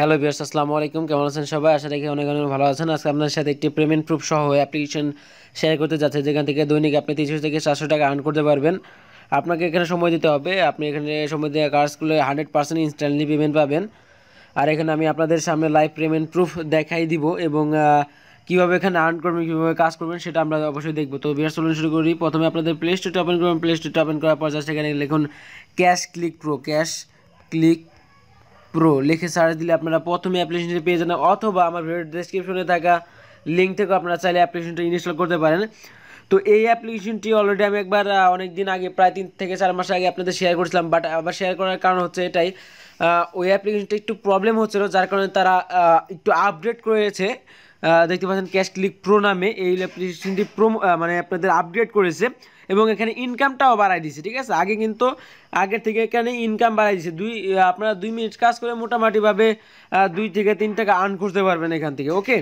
hello বিয়ার্স আসসালামু আলাইকুম কেমন আছেন সবাই আশা রাখি অনেক অনেক ভালো আছেন আজকে আপনার সাথে একটি পেমেন্ট প্রুফ সহ অ্যাপ্লিকেশন শেয়ার করতে যাচ্ছে যেখান থেকে দৈনিক আপনি তিনশো থেকে চারশো টাকা আর্ন করতে পারবেন আপনাকে এখানে সময় দিতে হবে আপনি এখানে সময় দেওয়া কাজগুলো হান্ড্রেড পার্সেন্ট ইনস্ট্যান্টলি পেমেন্ট পাবেন আর এখানে আমি আপনাদের সামনে লাইভ পেমেন্ট প্রুফ দেখাই দিব এবং কীভাবে এখানে আর্ন করবেন কীভাবে কাজ করবেন সেটা আমরা অবশ্যই দেখবো তো বিয়ার চলুন শুরু করি প্রথমে আপনাদের প্লে স্টোরটা ওপেন করবেন প্লে স্টোরটা ওপেন করার পর যা সেখানে লিখুন cash click pro cash click pro লিখে সার্চ দিলে আপনারা প্রথমে অ্যাপ্লিকেশনটি পেয়ে যাবেন অথবা আমার ভিডিও ডেসক্রিপশনে থাকা লিঙ্ক থেকেও আপনারা চাইলে অ্যাপ্লিকেশনটি ইনস্টল করতে পারেন তো এই অ্যাপ্লিকেশনটি অলরেডি আমি একবার অনেক দিন আগে প্রায় তিন থেকে চার মাস আগে আপনাদের শেয়ার করেছিলাম বাট আবার শেয়ার করার কারণ হচ্ছে এটাই ওই অ্যাপ্লিকেশনটা একটু প্রবলেম হচ্ছিলো যার কারণে তারা একটু আপডেট করেছে দেখতে পাচ্ছেন ক্যাশ ক্লিক প্রো নামে এই অ্যাপ্লিকেশনটি প্রো মানে আপনাদের আপডেট করেছে এবং এখানে ইনকামটাও বাড়াই দিয়েছে ঠিক আছে আগে কিন্তু আগের থেকে এখানে ইনকাম বাড়াই দিয়েছে দুই আপনারা দুই মিনিট কাজ করে মোটামুটিভাবে দুই থেকে তিন টাকা আর্ন করতে পারবেন এখান থেকে ওকে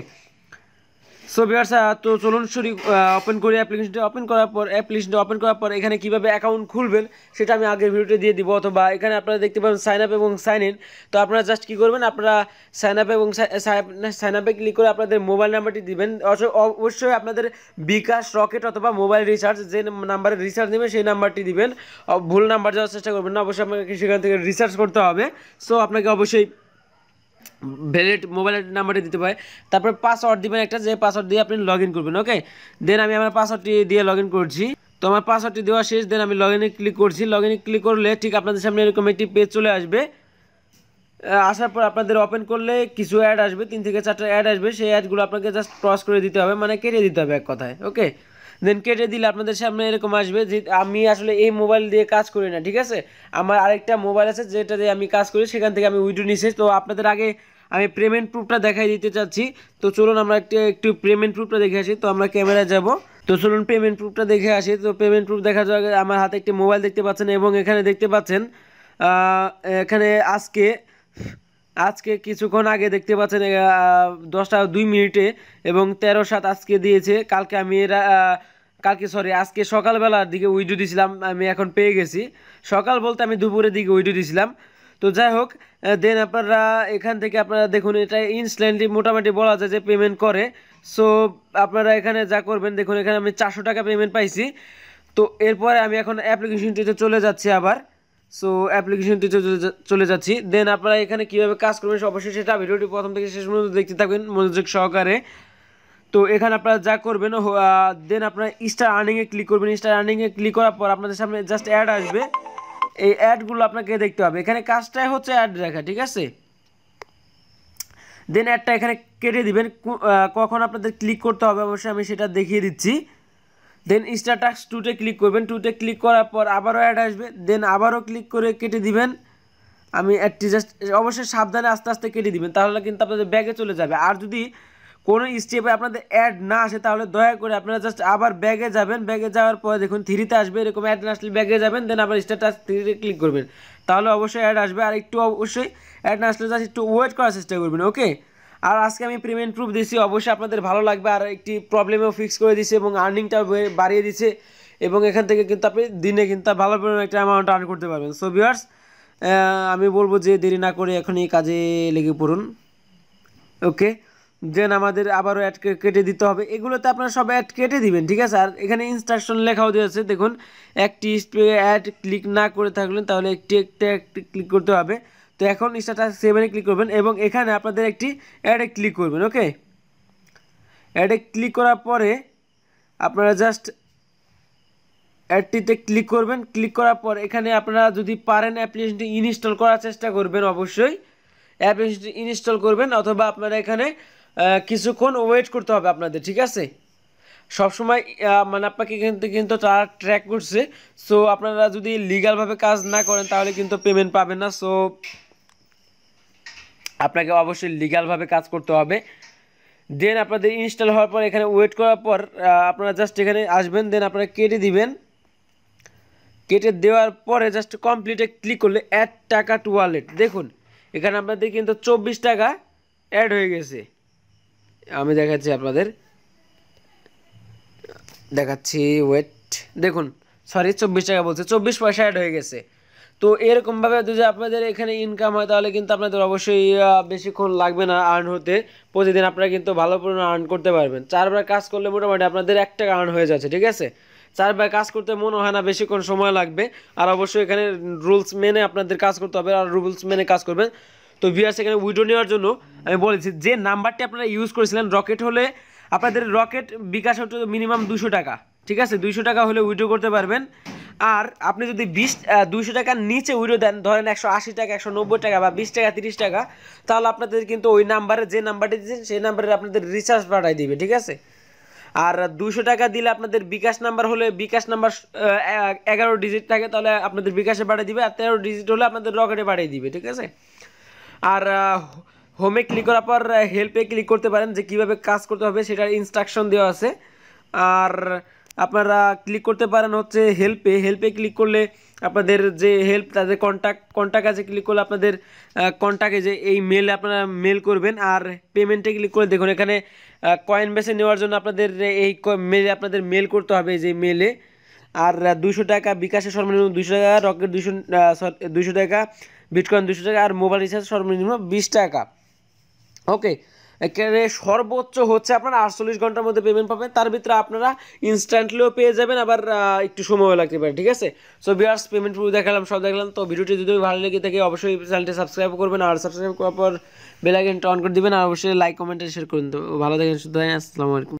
সো বিয়ার্স তো চলুন শুরু ওপেন করি অ্যাপ্লিকেশনটি ওপেন করার পর অ্যাপ্লিকেশনটি ওপেন করার পর এখানে কীভাবে অ্যাকাউন্ট খুলবেন সেটা আমি আগের ভিডিওতে দিয়ে দিব অথবা এখানে আপনারা দেখতে পাবেন সাইন আপ এবং সাইন ইন তো আপনারা জাস্ট কী করবেন আপনারা সাইন আপ এবং সাইন আপে ক্লিক করে আপনাদের মোবাইল নাম্বারটি দিবেন অবশ্যই আপনাদের বিকাশ রকেট অথবা মোবাইল রিচার্জ যে নাম্বারে রিচার্জ নেবেন সেই নাম্বারটি দিবেন ভুল নাম্বার দেওয়ার চেষ্টা করবেন না অবশ্যই আপনাকে সেখান থেকে রিচার্জ করতে হবে সো আপনাকে অবশ্যই ভ্যালিড মোবাইল নাম্বারটি দিতে পারে তারপরে পাসওয়ার্ড দিবেন একটা যে পাসওয়ার্ড দিয়ে আপনি লগ করবেন ওকে দেন আমি আমার পাসওয়ার্ডটি দিয়ে লগ করছি তো আমার পাসওয়ার্ডটি দেওয়া শেষ দেন আমি লগ ক্লিক করছি লগ ক্লিক করলে ঠিক আপনাদের সামনে এরকম একটি পেজ চলে আসবে আসার পর আপনাদের ওপেন করলে কিছু অ্যাড আসবে তিন থেকে চারটা অ্যাড আসবে সেই অ্যাডগুলো আপনাকে জাস্ট ক্রস করে দিতে হবে মানে কেটে দিতে হবে এক কথায় ওকে দেন কেটে দিলে আপনাদের সামনে এরকম আসবে যে আমি আসলে এই মোবাইল দিয়ে কাজ করি না ঠিক আছে আমার আরেকটা মোবাইল আছে যেটা দিয়ে আমি কাজ করি সেখান থেকে আমি উইডো নিছি তো আপনাদের আগে আমি পেমেন্ট প্রুফটা দেখাই দিতে চাচ্ছি তো চলুন আমরা একটু একটু পেমেন্ট প্রুফটা দেখে আসি তো আমরা ক্যামেরায় যাব তো চলুন পেমেন্ট প্রুফটা দেখে আসি তো পেমেন্ট প্রুফ দেখা যাওয়ার আমার হাতে একটি মোবাইল দেখতে পাচ্ছেন এবং এখানে দেখতে পাচ্ছেন এখানে আজকে আজকে কিছুক্ষণ আগে দেখতে পাচ্ছেন দশটা দুই মিনিটে এবং তেরো সাত আজকে দিয়েছে কালকে আমি এরা কালকে সরি আজকে সকালবেলার দিকে উইডিও দিয়েছিলাম আমি এখন পেয়ে গেছি সকাল বলতে আমি দুপুরের দিকে উইডিও দিয়েছিলাম তো যাই হোক দেন আপনারা এখান থেকে আপনারা দেখুন এটা ইনস্ট্যান্টলি মোটামুটি বলা যায় যে পেমেন্ট করে সো আপনারা এখানে যা করবেন দেখুন এখানে আমি চারশো টাকা পেমেন্ট পাইছি তো এরপরে আমি এখন অ্যাপ্লিকেশনটিতে চলে যাচ্ছি আবার সো অ্যাপ্লিকেশনটি চলে যাচ্ছি দেন আপনারা এখানে কীভাবে কাজ করবেন অবশ্যই সেটা ভিডিওটি প্রথম থেকে শেষ পর্যন্ত দেখতে থাকবেন মনোযোগ সহকারে তো এখানে আপনারা যা করবেন দেন আপনারা স্টার আর্নিংয়ে ক্লিক করবেন স্টার আর্নিংয়ে ক্লিক করার পর আপনাদের সামনে জাস্ট অ্যাড আসবে এই অ্যাডগুলো আপনাকে দেখতে হবে এখানে কাজটাই হচ্ছে অ্যাড দেখা ঠিক আছে দেন অ্যাডটা এখানে কেটে দিবেন কখন আপনাদের ক্লিক করতে হবে অবশ্যই আমি সেটা দেখিয়ে দিচ্ছি দেন স্ট্যাটাস টুতে ক্লিক করবেন টুতে ক্লিক করার পর আবারও অ্যাড আসবে দেন আবারও ক্লিক করে কেটে দিবেন আমি অ্যাডটি জাস্ট অবশ্যই সাবধানে আস্তে আস্তে কেটে দিবেন তাহলে কিন্তু আপনাদের ব্যাগে চলে যাবে আর যদি কোনো স্টেপে আপনাদের অ্যাড না আসে তাহলে দয়া করে আপনারা জাস্ট আবার ব্যাগে যাবেন ব্যাগে যাওয়ার পরে দেখুন থ্রিতে আসবে এরকম অ্যাড না আসলে ব্যাগে যাবেন দেন আবার স্ট্যাটাস থ্রিতে ক্লিক করবেন তাহলে অবশ্যই অ্যাড আসবে আর একটু অবশ্যই অ্যাড না আসলে জাস্ট একটু ওয়েট করার চেষ্টা করবেন ওকে আর আজকে আমি পেমেন্ট প্রুফ দিছি অবশ্যই আপনাদের ভালো লাগবে আর একটি প্রবলেমও ফিক্স করে দিছে এবং আর্নিংটা বাড়িয়ে দিছে এবং এখান থেকে কিন্তু আপনি দিনে কিন্তু ভালো পরিমাণে একটা অ্যামাউন্ট আর্ন করতে পারবেন সো ভিউয়ার্স আমি বলবো যে দেরি না করে এখনই কাজে লেগে পড়ুন ওকে দেন আমাদের আবারও অ্যাড কেটে দিতে হবে এগুলোতে আপনারা সব অ্যাড কেটে দিবেন ঠিক আছে আর এখানে ইনস্ট্রাকশন লেখাও দিয়েছে দেখুন একটি অ্যাড ক্লিক না করে থাকলেন তাহলে একটি একটা ক্লিক করতে হবে তো এখন স্টার্টাস সেভেনে ক্লিক করবেন এবং এখানে আপনাদের একটি অ্যাডে ক্লিক করবেন ওকে অ্যাডে ক্লিক করার পরে আপনারা জাস্ট অ্যাডটিতে ক্লিক করবেন ক্লিক করার পর এখানে আপনারা যদি পারেন অ্যাপ্লিকেশনটি ইনস্টল করার চেষ্টা করবেন অবশ্যই অ্যাপ্লিকেশনটি ইনস্টল করবেন অথবা আপনারা এখানে কিছুক্ষণ ওয়েট করতে হবে আপনাদের ঠিক আছে সবসময় মানে আপনাকে কিন্তু কিন্তু তারা ট্র্যাক করছে সো আপনারা যদি লিগালভাবে কাজ না করেন তাহলে কিন্তু পেমেন্ট পাবেন না সো আপনাকে অবশ্যই লিগালভাবে কাজ করতে হবে দেন আপনাদের ইনস্টল হওয়ার পর এখানে ওয়েট করার পর আপনারা জাস্ট এখানে আসবেন দেন আপনারা কেটে দিবেন কেটে দেওয়ার পরে জাস্ট কমপ্লিটে ক্লিক করলে অ্যাড টাকা টু ওয়ালেট দেখুন এখানে আপনাদের কিন্তু চব্বিশ টাকা অ্যাড হয়ে গেছে আমি দেখাচ্ছি আপনাদের দেখাচ্ছি ওয়েট দেখুন সরি চব্বিশ টাকা বলছে চব্বিশ পয়সা অ্যাড হয়ে গেছে তো এরকমভাবে যদি আপনাদের এখানে ইনকাম হয় তাহলে কিন্তু আপনাদের অবশ্যই বেশিক্ষণ লাগবে না আর্ন হতে প্রতিদিন আপনারা কিন্তু ভালো পরিমাণ আর্ন করতে পারবেন চারবার কাজ করলে মোটামুটি আপনাদের এক টাকা আর্ন হয়ে যাচ্ছে ঠিক আছে চারবার কাজ করতে মনে হয় না বেশিক্ষণ সময় লাগবে আর অবশ্যই এখানে রুলস মেনে আপনাদের কাজ করতে হবে আর রুলস মেনে কাজ করবেন তো ভিয়ার্স এখানে উইডো নেওয়ার জন্য আমি বলেছি যে নাম্বারটি আপনারা ইউজ করেছিলেন রকেট হলে আপনাদের রকেট বিকাশ হচ্ছে মিনিমাম দুশো টাকা ঠিক আছে দুইশো টাকা হলে উইড্রো করতে পারবেন আর আপনি যদি বিশ দুইশো টাকার নিচে উইরো দেন ধরেন একশো আশি টাকা একশো নব্বই টাকা বা বিশ টাকা তিরিশ টাকা তাহলে আপনাদের কিন্তু ওই নাম্বারে যে নাম্বারটি দিয়েছেন সেই নাম্বারে আপনাদের রিচার্জ পাঠাই দিবে ঠিক আছে আর দুশো টাকা দিলে আপনাদের বিকাশ নাম্বার হলে বিকাশ নাম্বার এগারো ডিজিট থাকে তাহলে আপনাদের বিকাশে পাঠিয়ে দিবে আর তেরো ডিজিট হলে আপনাদের রকেটে পাঠিয়ে দিবে ঠিক আছে আর হোমে ক্লিক করার পর হেল্পে ক্লিক করতে পারেন যে কিভাবে কাজ করতে হবে সেটার ইনস্ট্রাকশন দেওয়া আছে আর আপনারা ক্লিক করতে পারেন হচ্ছে হেল্পে হেল্পে ক্লিক করলে আপনাদের যে হেল্প তাদের কন্ট্যাক্ট কন্ট্যাক্ট আছে ক্লিক করলে আপনাদের কন্ট্যাক্টে যে এই মেল আপনারা মেল করবেন আর পেমেন্টে ক্লিক করে দেখুন এখানে কয়েন বেসে নেওয়ার জন্য আপনাদের এই মেলে আপনাদের মেল করতে হবে যে মেলে আর দুশো টাকা বিকাশে সর্বনিম্ন দুশো টাকা রকেট দুশো দুশো টাকা বিটকয়েন দুশো টাকা আর মোবাইল রিচার্জ সর্বনিম্ন বিশ টাকা ওকে এখানে সর্বোচ্চ হচ্ছে আপনারা আটচল্লিশ ঘন্টার মধ্যে পেমেন্ট পাবেন তার ভিতরে আপনারা ইনস্ট্যান্টলিও পেয়ে যাবেন আবার একটু সময় লাগতে পারে ঠিক আছে সো বিয়ার্স পেমেন্ট প্রুফ দেখালাম সব দেখালাম তো ভিডিওটি যদি ভালো লেগে থাকে অবশ্যই চ্যানেলটি সাবস্ক্রাইব করবেন আর সাবস্ক্রাইব করার পর বেলাইকনটা অন করে দেবেন আর অবশ্যই লাইক কমেন্টে শেয়ার করুন তো ভালো দেখেন সুতরাং আসসালামু আলাইকুম